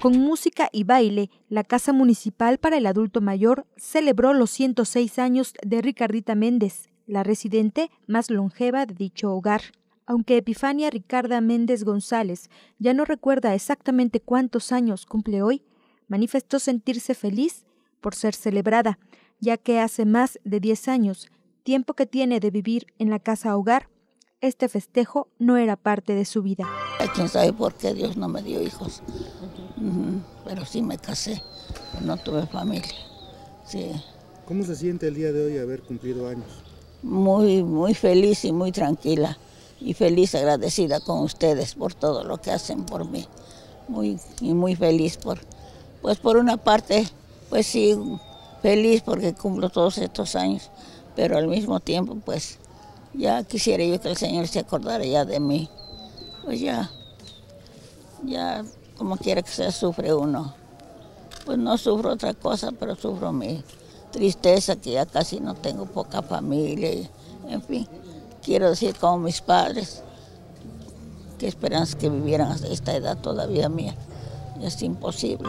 Con música y baile, la Casa Municipal para el Adulto Mayor celebró los 106 años de Ricardita Méndez, la residente más longeva de dicho hogar. Aunque Epifania Ricarda Méndez González ya no recuerda exactamente cuántos años cumple hoy, manifestó sentirse feliz por ser celebrada, ya que hace más de 10 años, tiempo que tiene de vivir en la casa hogar, este festejo no era parte de su vida. ¿Quién sabe por qué Dios no me dio hijos? Pero sí me casé, no tuve familia. ¿Cómo se siente el día de hoy haber cumplido años? Muy, muy feliz y muy tranquila. Y feliz, agradecida con ustedes por todo lo que hacen por mí. Muy, y muy feliz por, pues por una parte, pues sí, feliz porque cumplo todos estos años, pero al mismo tiempo, pues ya quisiera yo que el Señor se acordara ya de mí. Pues ya, ya como quiera que sea, sufre uno. Pues no sufro otra cosa, pero sufro mi tristeza, que ya casi no tengo poca familia. en fin, quiero decir como mis padres, qué esperanzas que vivieran hasta esta edad todavía mía. Es imposible.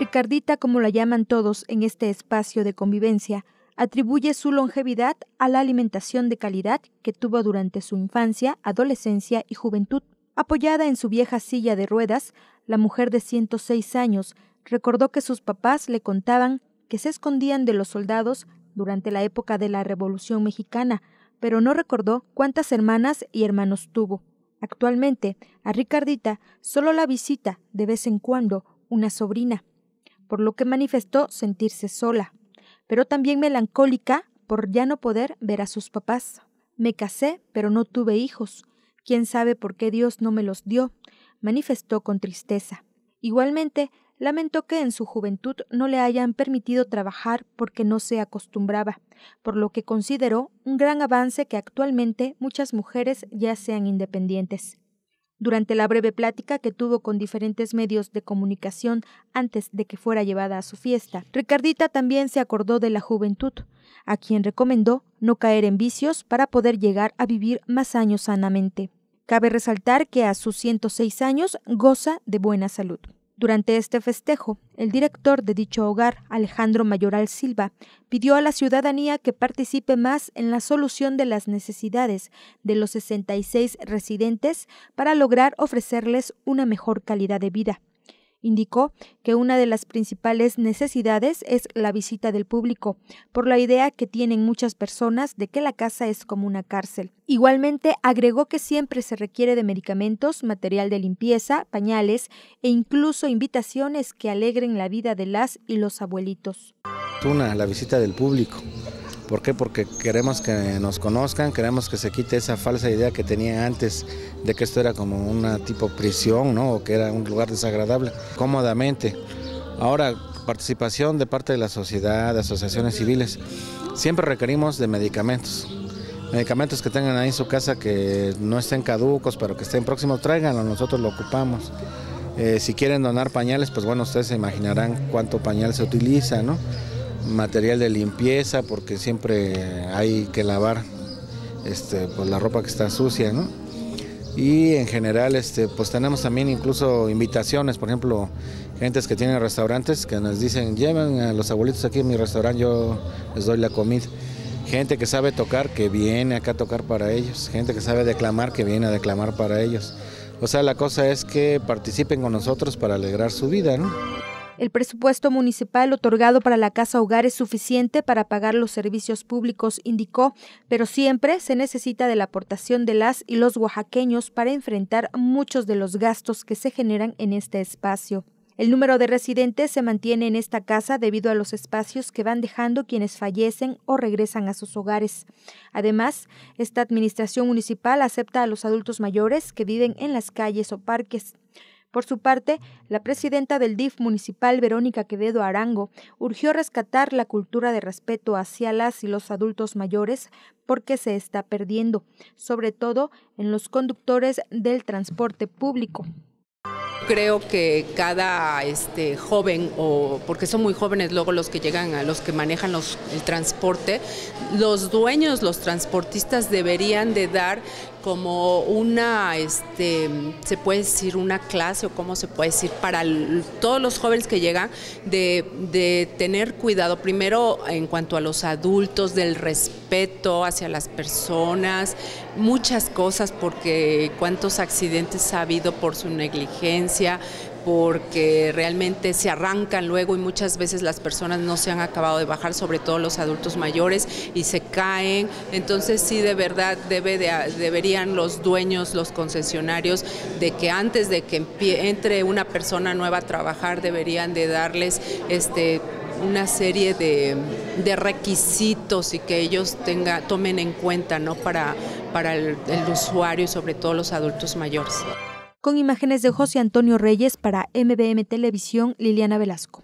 Ricardita, como la llaman todos en este espacio de convivencia, atribuye su longevidad a la alimentación de calidad que tuvo durante su infancia, adolescencia y juventud. Apoyada en su vieja silla de ruedas, la mujer de 106 años recordó que sus papás le contaban que se escondían de los soldados durante la época de la Revolución Mexicana, pero no recordó cuántas hermanas y hermanos tuvo. Actualmente, a Ricardita solo la visita de vez en cuando una sobrina, por lo que manifestó sentirse sola pero también melancólica por ya no poder ver a sus papás. Me casé, pero no tuve hijos. Quién sabe por qué Dios no me los dio, manifestó con tristeza. Igualmente, lamentó que en su juventud no le hayan permitido trabajar porque no se acostumbraba, por lo que consideró un gran avance que actualmente muchas mujeres ya sean independientes. Durante la breve plática que tuvo con diferentes medios de comunicación antes de que fuera llevada a su fiesta, Ricardita también se acordó de la juventud, a quien recomendó no caer en vicios para poder llegar a vivir más años sanamente. Cabe resaltar que a sus 106 años goza de buena salud. Durante este festejo, el director de dicho hogar, Alejandro Mayoral Silva, pidió a la ciudadanía que participe más en la solución de las necesidades de los 66 residentes para lograr ofrecerles una mejor calidad de vida. Indicó que una de las principales necesidades es la visita del público, por la idea que tienen muchas personas de que la casa es como una cárcel. Igualmente, agregó que siempre se requiere de medicamentos, material de limpieza, pañales e incluso invitaciones que alegren la vida de las y los abuelitos. Una, la visita del público. ¿Por qué? Porque queremos que nos conozcan, queremos que se quite esa falsa idea que tenía antes de que esto era como una tipo prisión, ¿no? O que era un lugar desagradable, cómodamente. Ahora, participación de parte de la sociedad, de asociaciones civiles. Siempre requerimos de medicamentos. Medicamentos que tengan ahí en su casa que no estén caducos, pero que estén próximos, tráiganlo, nosotros lo ocupamos. Eh, si quieren donar pañales, pues bueno, ustedes se imaginarán cuánto pañal se utiliza, ¿no? material de limpieza porque siempre hay que lavar este, pues la ropa que está sucia, Y en general, este, pues tenemos también incluso invitaciones, por ejemplo, gentes que tienen restaurantes que nos dicen, lleven a los abuelitos aquí a mi restaurante, yo les doy la comida. Gente que sabe tocar, que viene acá a tocar para ellos. Gente que sabe declamar, que viene a declamar para ellos. O sea, la cosa es que participen con nosotros para alegrar su vida, el presupuesto municipal otorgado para la Casa Hogar es suficiente para pagar los servicios públicos, indicó, pero siempre se necesita de la aportación de las y los oaxaqueños para enfrentar muchos de los gastos que se generan en este espacio. El número de residentes se mantiene en esta casa debido a los espacios que van dejando quienes fallecen o regresan a sus hogares. Además, esta administración municipal acepta a los adultos mayores que viven en las calles o parques. Por su parte, la presidenta del DIF municipal, Verónica Quevedo Arango, urgió rescatar la cultura de respeto hacia las y los adultos mayores porque se está perdiendo, sobre todo en los conductores del transporte público. Creo que cada este, joven, o porque son muy jóvenes luego los que llegan a los que manejan el transporte, los dueños, los transportistas deberían de dar como una, este, se puede decir una clase o cómo se puede decir para todos los jóvenes que llegan de, de tener cuidado primero en cuanto a los adultos, del respeto hacia las personas, muchas cosas porque cuántos accidentes ha habido por su negligencia, porque realmente se arrancan luego y muchas veces las personas no se han acabado de bajar, sobre todo los adultos mayores, y se caen. Entonces sí, de verdad debe deberían los dueños, los concesionarios, de que antes de que entre una persona nueva a trabajar, deberían de darles este, una serie de, requisitos y que ellos tenga, tomen en cuenta para, para el usuario y sobre todo los adultos mayores con imágenes de José Antonio Reyes para MBM Televisión, Liliana Velasco.